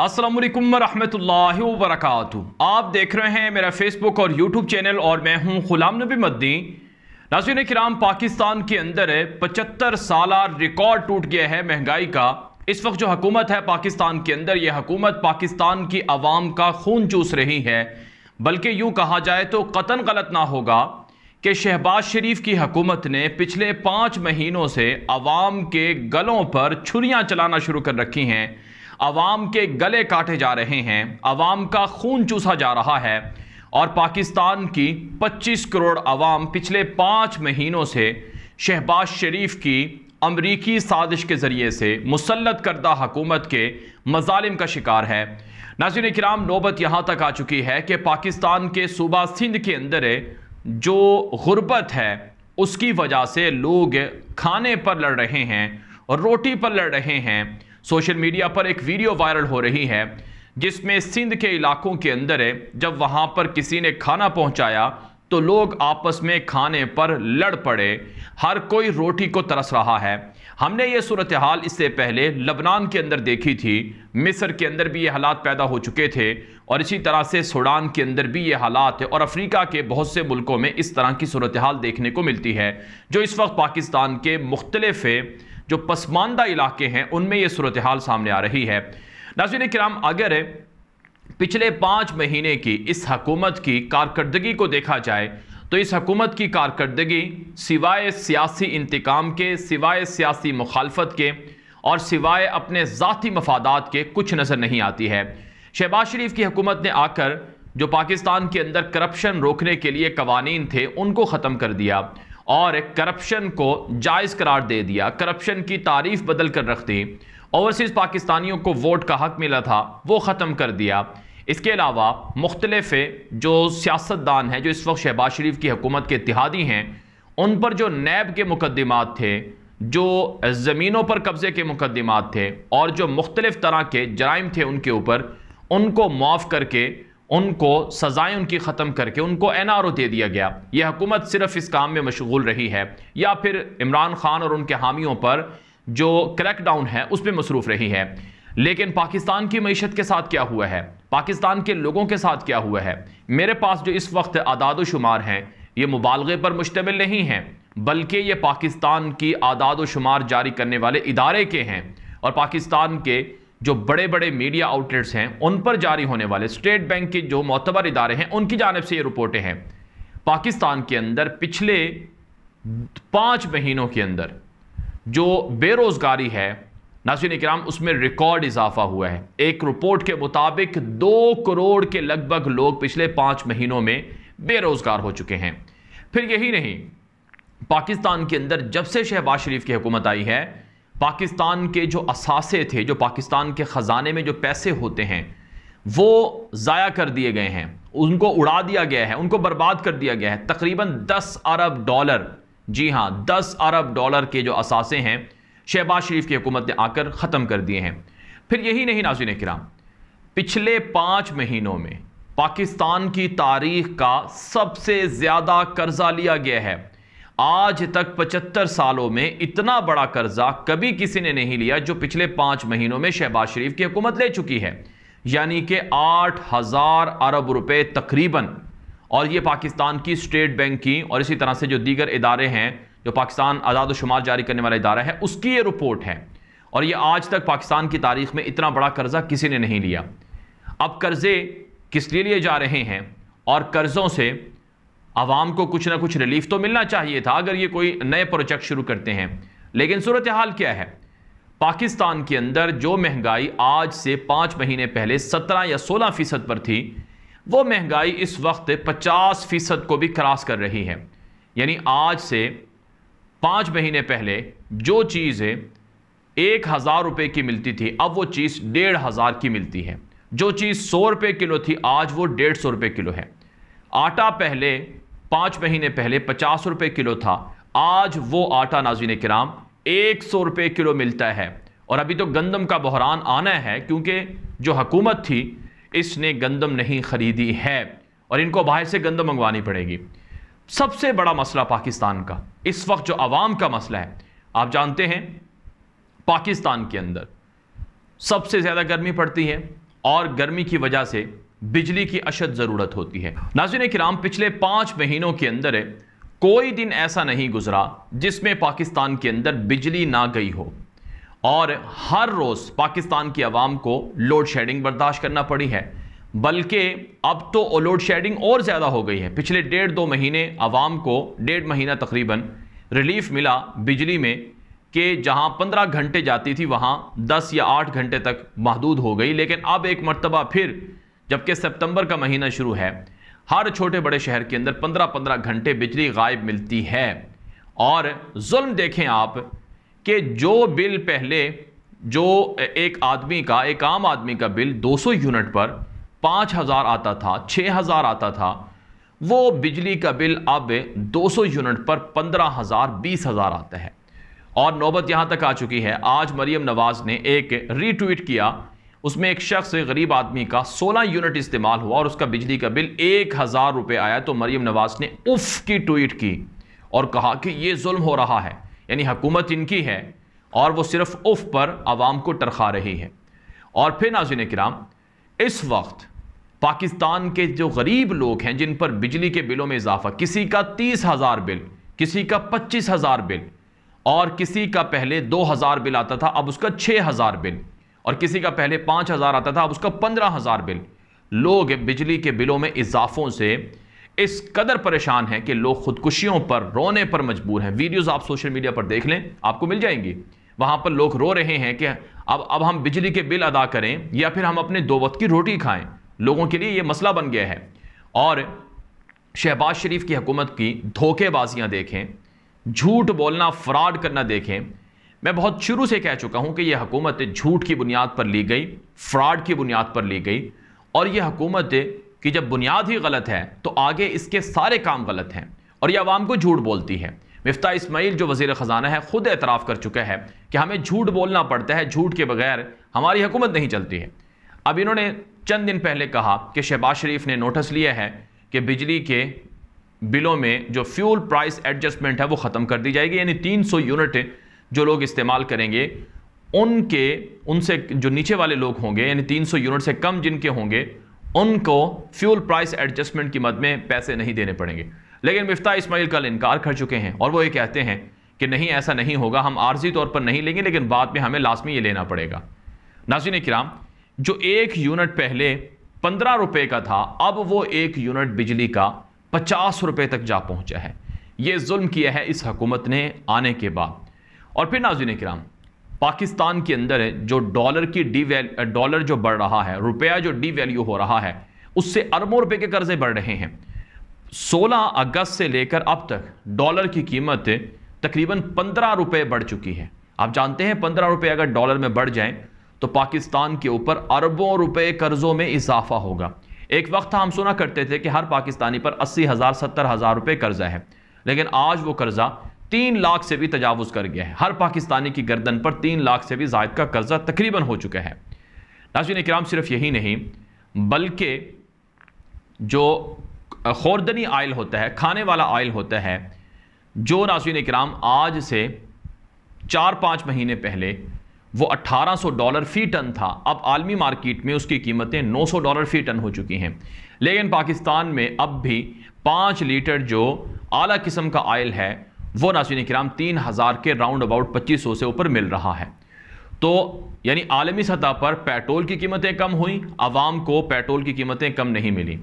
असलम वरहमल वरक आप देख रहे हैं मेरा फेसबुक और यूट्यूब चैनल और मैं हूं गुलाम नबी मद्दी नाजिन कराम पाकिस्तान के अंदर पचहत्तर साल रिकॉर्ड टूट गया है महंगाई का इस वक्त जो हकूमत है पाकिस्तान के अंदर ये हकूमत पाकिस्तान की आवाम का खून चूस रही है बल्कि यूँ कहा जाए तो कतन गलत ना होगा कि शहबाज शरीफ की हकूमत ने पिछले पाँच महीनों से आवाम के गलों पर छुरियाँ चलाना शुरू कर रखी हैं अवाम के गले काटे जा रहे हैं अवाम का खून चूसा जा रहा है और पाकिस्तान की 25 करोड़ आवाम पिछले पाँच महीनों से शहबाज शरीफ की अमरीकी साजिश के ज़रिए से मुसलत करदा हकूमत के मजालिम का शिकार है नाजिन कराम नौबत यहाँ तक आ चुकी है कि पाकिस्तान के सूबा सिंध के अंदर जो गुर्बत है उसकी वजह से लोग खाने पर लड़ रहे हैं और रोटी पर लड़ रहे हैं सोशल मीडिया पर एक वीडियो वायरल हो रही है जिसमें सिंध के इलाकों के अंदर है जब वहाँ पर किसी ने खाना पहुँचाया तो लोग आपस में खाने पर लड़ पड़े हर कोई रोटी को तरस रहा है हमने ये सूरत हाल इससे पहले लबनान के अंदर देखी थी मिस्र के अंदर भी ये हालात पैदा हो चुके थे और इसी तरह से सूडान के अंदर भी ये हालात है और अफ्रीका के बहुत से मुल्कों में इस तरह की सूरत हाल देखने को मिलती है जो इस वक्त पाकिस्तान के मुख्तलिफ है जो पसमानदा इलाके हैं उनमें यह सूरत हाल सामने आ रही है नाजिन कराम अगर पिछले पाँच महीने की इस हकूमत की कारकर्दगी को देखा जाए तो इस हकूमत की कारकर्दगी सिवाय सियासी इंतकाम के सिवाय सियासी मुखालफत के और सिवाय अपने ज़ाती मफादात के कुछ नज़र नहीं आती है शहबाज शरीफ की हकूमत ने आकर जो पाकिस्तान के अंदर करप्शन रोकने के लिए कवानीन थे उनको ख़त्म कर दिया और करप्शन को जायज़ करार दे दिया करप्शन की तारीफ बदल कर रख दी ओवरसीज़ पाकिस्तानियों को वोट का हक मिला था वो ख़त्म कर दिया इसके अलावा मुख्तलफ जो सियासतदान हैं जो इस वक्त शहबाज शरीफ की हकूमत के इतिहादी हैं उन पर जो नैब के मुकदमात थे जो ज़मीनों पर कब्ज़े के मुकदमात थे और जो मुख्तलिफ तरह के जराइम थे उनके ऊपर उनको माफ़ करके उनको सज़ाएं उनकी ख़त्म करके उनको एन आर ओ दे दिया गया यह हुकूमत सिर्फ इस काम में मशगूल रही है या फिर इमरान खान और उनके हामियों पर जो क्रैक डाउन है उस पर मसरूफ़ रही है लेकिन पाकिस्तान की मीशत के साथ क्या हुआ है पाकिस्तान के लोगों के साथ क्या हुआ है मेरे पास जो इस वक्त आदाद शुमार हैं ये मुबालगे पर मुश्तमिल नहीं हैं बल्कि ये पाकिस्तान की आदाद शुमार जारी करने वाले इदारे के हैं और पाकिस्तान के जो बड़े बड़े मीडिया आउटलेट्स हैं उन पर जारी होने वाले स्टेट बैंक के जो मोतबर इदारे हैं उनकी जानब से ये रिपोर्टें हैं पाकिस्तान के अंदर पिछले पाँच महीनों के अंदर जो बेरोज़गारी है नासिन कराम उसमें रिकॉर्ड इजाफा हुआ है एक रिपोर्ट के मुताबिक दो करोड़ के लगभग लोग पिछले पाँच महीनों में बेरोज़गार हो चुके हैं फिर यही नहीं पाकिस्तान के अंदर जब से शहबाज शरीफ की हुकूमत आई है पाकिस्तान के जो असासे थे जो पाकिस्तान के ख़जाने में जो पैसे होते हैं वो ज़ाया कर दिए गए हैं उनको उड़ा दिया गया है उनको बर्बाद कर दिया गया है तकरीबन 10 अरब डॉलर जी हाँ 10 अरब डॉलर के जो असासे हैं शहबाज शरीफ की हुकूमत ने आकर ख़त्म कर दिए हैं फिर यही नहीं नाजिन कराम पिछले पाँच महीनों में पाकिस्तान की तारीख का सबसे ज़्यादा कर्जा लिया गया है आज तक 75 सालों में इतना बड़ा कर्जा कभी किसी ने नहीं लिया जो पिछले पांच महीनों में शहबाज शरीफ की हुकूमत ले चुकी है यानी कि आठ हजार अरब रुपए तकरीबन और ये पाकिस्तान की स्टेट बैंक की और इसी तरह से जो दीगर इदारे हैं जो पाकिस्तान आज़ाद शुमार जारी करने वाला इदारा है उसकी ये रिपोर्ट है और ये आज तक पाकिस्तान की तारीख में इतना बड़ा कर्जा किसी ने नहीं लिया अब कर्जे किस लिए लिए जा रहे हैं और कर्ज़ों से आवाम को कुछ ना कुछ रिलीफ तो मिलना चाहिए था अगर ये कोई नए प्रोजेक्ट शुरू करते हैं लेकिन सूरत हाल क्या है पाकिस्तान के अंदर जो महंगाई आज से पाँच महीने पहले सत्रह या सोलह फ़ीसद पर थी वो महंगाई इस वक्त पचास फ़ीसद को भी क्रॉस कर रही है यानी आज से पाँच महीने पहले जो चीज़ें एक हज़ार रुपये की मिलती थी अब वो चीज़ डेढ़ हज़ार की मिलती है जो चीज़ सौ रुपये किलो थी आज वो डेढ़ सौ रुपये किलो है आटा पहले पाँच महीने पहले पचास रुपये किलो था आज वो आटा नाजीन कराम एक सौ रुपये किलो मिलता है और अभी तो गंदम का बहरान आना है क्योंकि जो हकूमत थी इसने गंदम नहीं ख़रीदी है और इनको बाहर से गंदम मंगवानी पड़ेगी सबसे बड़ा मसला पाकिस्तान का इस वक्त जो आवाम का मसला है आप जानते हैं पाकिस्तान के अंदर सबसे ज़्यादा गर्मी पड़ती है और गर्मी की वजह से बिजली की अशद ज़रूरत होती है नाजिन कराम पिछले पांच महीनों के अंदर कोई दिन ऐसा नहीं गुजरा जिसमें पाकिस्तान के अंदर बिजली ना गई हो और हर रोज़ पाकिस्तान की आवाम को लोड शेडिंग बर्दाश्त करना पड़ी है बल्कि अब तो लोड शेडिंग और ज़्यादा हो गई है पिछले डेढ़ दो महीने आवाम को डेढ़ महीना तकरीबन रिलीफ मिला बिजली में कि जहां पंद्रह घंटे जाती थी वहां दस या आठ घंटे तक महदूद हो गई लेकिन अब एक मरतबा फिर जबकि सितंबर का महीना शुरू है हर छोटे बड़े शहर के अंदर पंद्रह पंद्रह घंटे बिजली गायब मिलती है और जुल्म देखें आप कि जो बिल पहले जो एक आदमी का एक आम आदमी का बिल 200 यूनिट पर 5000 आता था 6000 आता था वो बिजली का बिल अब 200 यूनिट पर 15000 20000 आता है और नौबत यहाँ तक आ चुकी है आज मरियम नवाज ने एक रीट्वीट किया उसमें एक शख्स गरीब आदमी का सोलह यूनिट इस्तेमाल हुआ और उसका बिजली का बिल एक हज़ार रुपये आया तो मरीम नवाज ने उफ़ की ट्वीट की और कहा कि ये जुल्म हो रहा है यानी हकूमत इनकी है और वो सिर्फ उफ़ पर आवाम को टरखा रही है और फिर नाजिन कराम इस वक्त पाकिस्तान के जो गरीब लोग हैं जिन पर बिजली के बिलों में इजाफा किसी का तीस हज़ार बिल किसी का पच्चीस हज़ार बिल और किसी का पहले दो हज़ार बिल आता था अब उसका छः हज़ार बिल और किसी का पहले पाँच हज़ार आता था अब उसका पंद्रह हज़ार बिल लोग बिजली के बिलों में इजाफों से इस कदर परेशान हैं कि लोग खुदकुशियों पर रोने पर मजबूर हैं वीडियोस आप सोशल मीडिया पर देख लें आपको मिल जाएंगी वहाँ पर लोग रो रहे हैं कि अब अब हम बिजली के बिल अदा करें या फिर हम अपने दो वक्त की रोटी खाएं लोगों के लिए ये मसला बन गया है और शहबाज शरीफ की हुकूमत की धोखेबाजियाँ देखें झूठ बोलना फ्रॉड करना देखें मैं बहुत शुरू से कह चुका हूं कि यह हकूमत झूठ की बुनियाद पर ली गई फ्रॉड की बुनियाद पर ली गई और यह हकूमत कि जब बुनियाद ही गलत है तो आगे इसके सारे काम गलत हैं और यह आवाम को झूठ बोलती है मफ्ता इसमाइल जो वजीर ख़जाना है ख़ुद एतराफ़ कर चुका है कि हमें झूठ बोलना पड़ता है झूठ के बगैर हमारी हुकूमत नहीं चलती है अब इन्होंने चंद दिन पहले कहा कि शहबाज शरीफ ने नोटिस लिया है कि बिजली के बिलों में जो फ्यूल प्राइस एडजस्टमेंट है वो ख़त्म कर दी जाएगी यानी 300 यूनिट जो लोग इस्तेमाल करेंगे उनके उनसे जो नीचे वाले लोग होंगे यानी 300 यूनिट से कम जिनके होंगे उनको फ्यूल प्राइस एडजस्टमेंट की मद में पैसे नहीं देने पड़ेंगे लेकिन मिफ्ता इसमाइल कल इनकार कर चुके हैं और वो ये कहते हैं कि नहीं ऐसा नहीं होगा हम आर्जी तौर पर नहीं लेंगे लेकिन बाद में हमें लाजमी ये लेना पड़ेगा नाजिन कराम जो एक यूनिट पहले पंद्रह रुपये का था अब वो एक यूनिट बिजली का पचास रुपये तक जा पहुंचा है ये जुल्म किया है इस हकूमत ने आने के बाद और फिर नाजिन कराम पाकिस्तान के अंदर जो डॉलर की डी डॉलर जो बढ़ रहा है रुपया जो डी वैल्यू हो रहा है उससे अरबों रुपए के कर्जे बढ़ रहे हैं 16 अगस्त से लेकर अब तक डॉलर की कीमत तकरीबन 15 रुपए बढ़ चुकी है आप जानते हैं 15 रुपए अगर डॉलर में बढ़ जाएं तो पाकिस्तान के ऊपर अरबों रुपए कर्जों में इजाफा होगा एक वक्त हम सुना करते थे कि हर पाकिस्तानी पर अस्सी हज़ार सत्तर हज़ार रुपये कर्जा है लेकिन आज वो कर्जा तीन लाख से भी तजावज़ कर गया है हर पाकिस्तानी की गर्दन पर तीन लाख से भी जायद का कर्जा तकरीबन हो चुका है नाजिन इक्राम सिर्फ यही नहीं बल्कि जो खोरदनी आयल होता है खाने वाला आयल होता है जो नाजिन इक्राम आज से चार पाँच महीने पहले वो 1800 डॉलर फ़ी टन था अब आलमी मार्केट में उसकी कीमतें 900 डॉलर फ़ी टन हो चुकी हैं लेकिन पाकिस्तान में अब भी पाँच लीटर जो आला किस्म का आयल है वो नासिन कराम तीन हज़ार के राउंड अबाउट पच्चीस सौ से ऊपर मिल रहा है तो यानी आलमी सतह पर पेट्रोल की कीमतें कम हुई आवाम को पेट्रोल की कीमतें कम नहीं मिली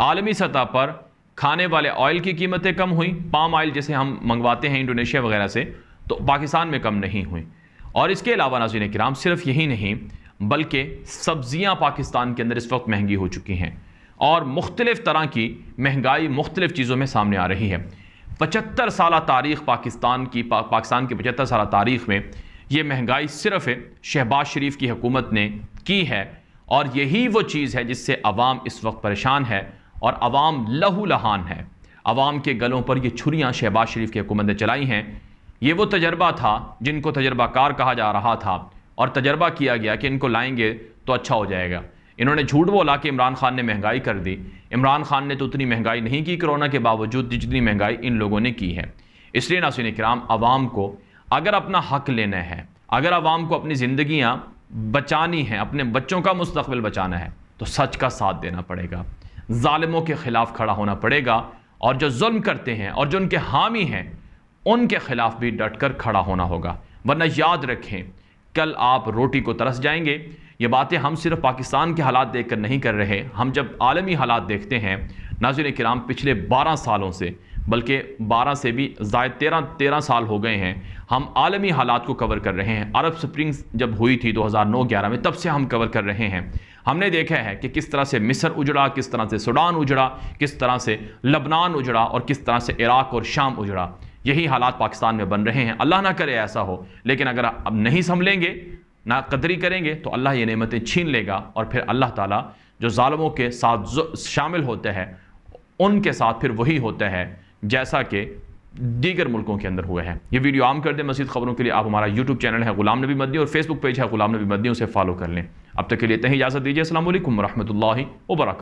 आलमी सतह पर खाने वाले ऑयल की कीमतें कम हुई पाम ऑयल जैसे हम मंगवाते हैं इंडोनेशिया वगैरह से तो पाकिस्तान में कम नहीं हुई और इसके अलावा नाजीन कराम सिर्फ यही नहीं बल्कि सब्ज़ियाँ पाकिस्तान के अंदर इस वक्त महंगी हो चुकी हैं और मुख्तलिफ़ तरह की महंगाई मुख्तलिफ़ चीज़ों में सामने आ रही है पचहत्तर साल तारीख पाकिस्तान की पा, पाकिस्तान की पचहत्तर साल तारीख में ये महंगाई सिर्फ शहबाज शरीफ की हुकूमत ने की है और यही वो चीज़ है जिससे अवाम इस वक्त परेशान है और आवाम लहू लहान है आवाम के गलों पर ये छुरियाँ शहबाज शरीफ की हुकूमत ने चलाई हैं ये वो तजर्बा था जिनको तजर्बाकार कहा जा रहा था और तजर्बा किया गया कि इनको लाएंगे तो अच्छा हो जाएगा इन्होंने झूठ बोला कि इमरान खान ने महंगाई कर दी इमरान खान ने तो उतनी महंगाई नहीं की कोरोना के बावजूद जितनी महंगाई इन लोगों ने की है इसलिए नासिन कराम आवाम को अगर अपना हक लेना है अगर आवाम को अपनी ज़िंदियाँ बचानी हैं अपने बच्चों का मुस्तबिल बचाना है तो सच का साथ देना पड़ेगा ालिमों के ख़िलाफ़ खड़ा होना पड़ेगा और जो जुल्म करते हैं और जो उनके हामी हैं उनके ख़िलाफ़ भी डट कर खड़ा होना होगा वरना याद रखें कल आप रोटी को तरस जाएंगे ये बातें हम सिर्फ पाकिस्तान के हालात देख कर नहीं कर रहे हम जब आलमी हालात देखते हैं नाजिन कराम पिछले बारह सालों से बल्कि 12 से भी ज़ायद तेरह तेरह साल हो गए हैं हम आलमी हालात को कवर कर रहे हैं अरब स्प्रिंग्स जब हुई थी 2009-11 में तब से हम कवर कर रहे हैं हमने देखा है कि किस तरह से मिस्र उजड़ा किस तरह से सूडान उजड़ा किस तरह से लबनान उजड़ा और किस तरह से इराक़ और शाम उजड़ा यही हालात पाकिस्तान में बन रहे हैं अल्लाह ना करे ऐसा हो लेकिन अगर अब नहीं संभलेंगे ना कदरी करेंगे तो अल्लाह ये नेमतें छीन लेगा और फिर अल्लाह ताला जो ालमों के साथ शामिल होते हैं उनके साथ फिर वही होता है जैसा कि दीगर मुल्कों के अंदर हुए हैं ये वीडियो आम कर दें मजीद खबरों के लिए आप हमारा यूट्यूब चैनल है गुलाम नबी मदनी और फेसबुक पेज है गुलाम नबी मदनी उसे फॉलो कर लें अब तक के लिए तहीं इजाज़त दीजिए असल वरहमल वर्क